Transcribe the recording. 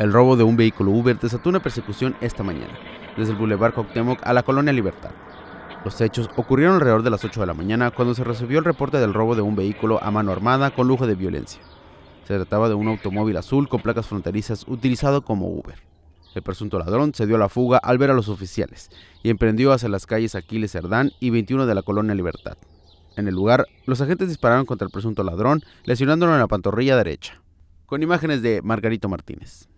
el robo de un vehículo Uber desató una persecución esta mañana, desde el Boulevard Coctemoc a la Colonia Libertad. Los hechos ocurrieron alrededor de las 8 de la mañana cuando se recibió el reporte del robo de un vehículo a mano armada con lujo de violencia. Se trataba de un automóvil azul con placas fronterizas utilizado como Uber. El presunto ladrón se dio a la fuga al ver a los oficiales y emprendió hacia las calles Aquiles Cerdán y 21 de la Colonia Libertad. En el lugar, los agentes dispararon contra el presunto ladrón, lesionándolo en la pantorrilla derecha. Con imágenes de Margarito Martínez.